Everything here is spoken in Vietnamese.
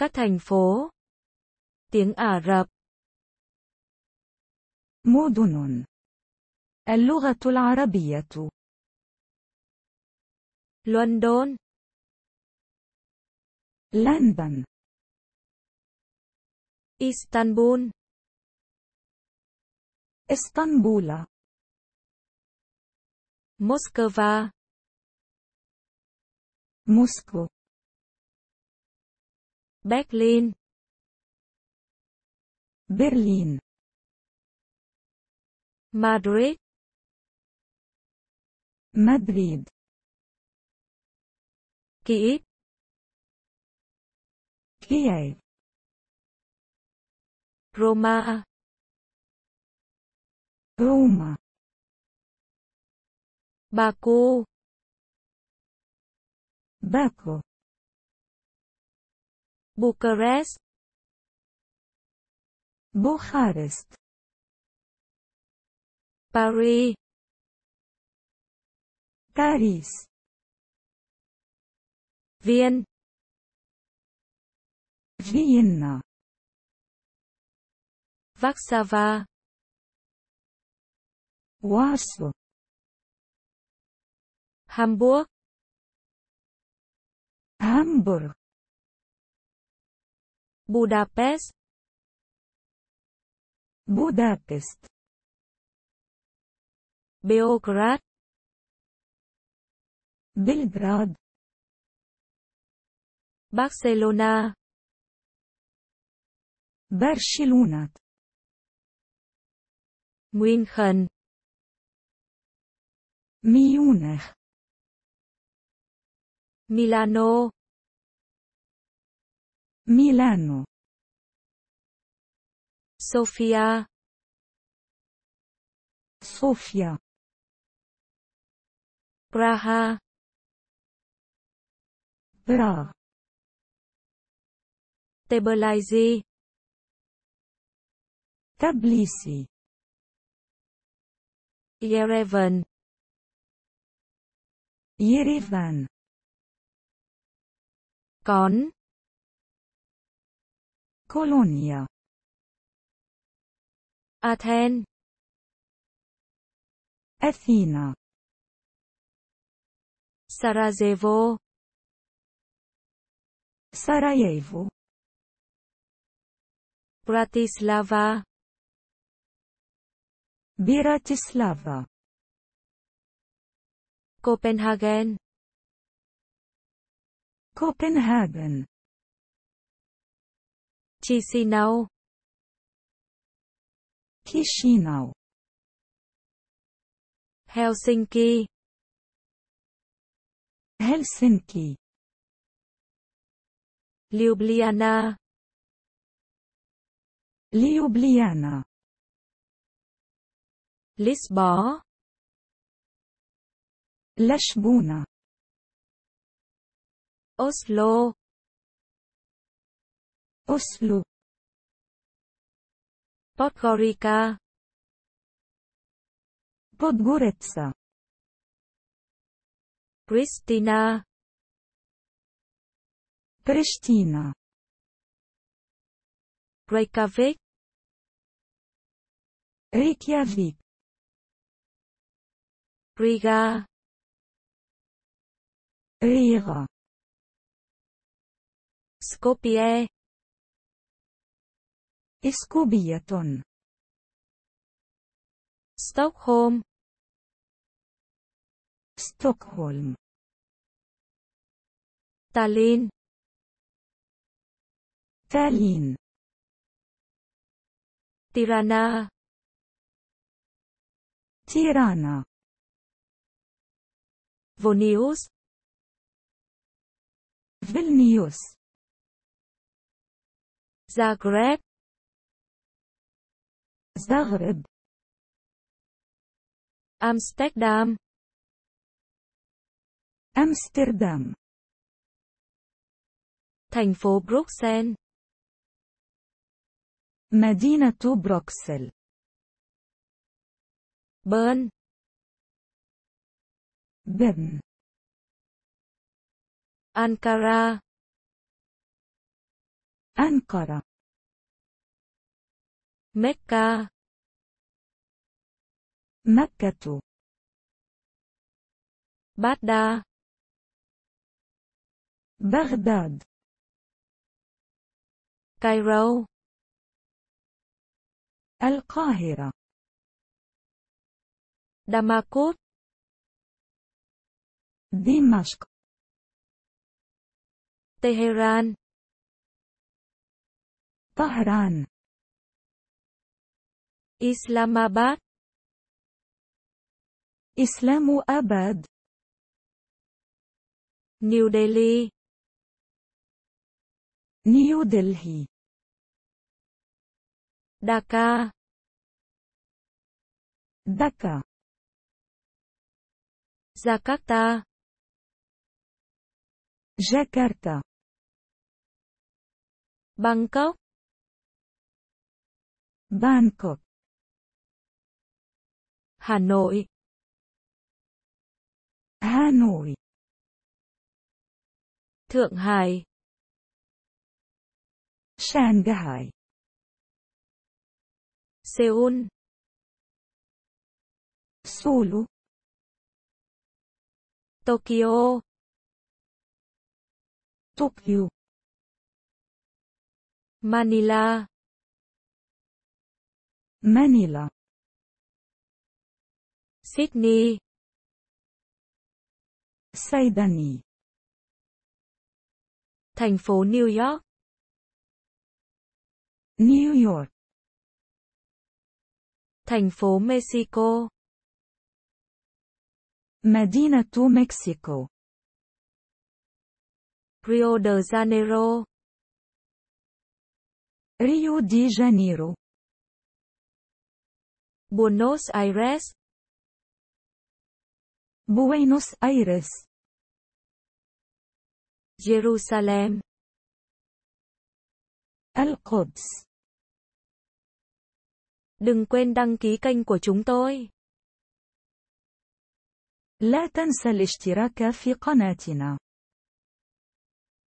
các thành phố. Tiếng Ả Rập. مدن اللغة العربية لندن لندن اسطنبول اسطنبول موسكو موسكو Berlin Berlin Madrid Madrid Kiev Kiev Roma Roma Baku Baku Bucharest Bucharest Paris Paris Wien Vienna Warsaw Warsaw Hamburg Hamburg Budapest Budapest Beograd Belgrad Barcelona Barcelona München Munich Milano Milano. Sofia. Sofia. Praha. Praha. Tbilisi. Tablisi. Yerevan. Yerevan. Cón. Kolonia Athen Athena Sarajevo Sarajevo Bratislava Bratislava Copenhagen Copenhagen Chisinau Chisinau Helsinki Helsinki Ljubljana Ljubljana Lisbon Lashbuna Oslo Oslo Podgorica Podgorica Pristina Pristina Reykjavik Reykjavik Riga Riga Skopje إسكوبية ستوكهولم ستوكهولم تالين تالين تيرانا تيرانا فونيوس فيلنيوس زاغريب زغرب أمستردام أمستردام thành phố Bruxelles مدينة بروكسل بيرن بيرن أنقرة أنقرة مكة مكة بغداد بغداد كايرو القاهرة دمشق دمشق طهران طهران Islamabad Islamabad New Delhi New Delhi Dhaka Dhaka Jakarta Jakarta Bangkok Bangkok Hà Nội. Hà Nội. Thượng Hải. Shanghai. Seoul. Seoul. Tokyo. Tokyo. Manila. Manila. Sydney Sydney Thành phố New York New York Thành phố Mexico Medina مدينة Mexico, Rio de Janeiro Rio de Janeiro Buenos Aires بوينوس ايرس جيروساليم القدس Đừng quên đăng ký kênh của chúng tôi. لا تنسى الاشتراك في قناتنا.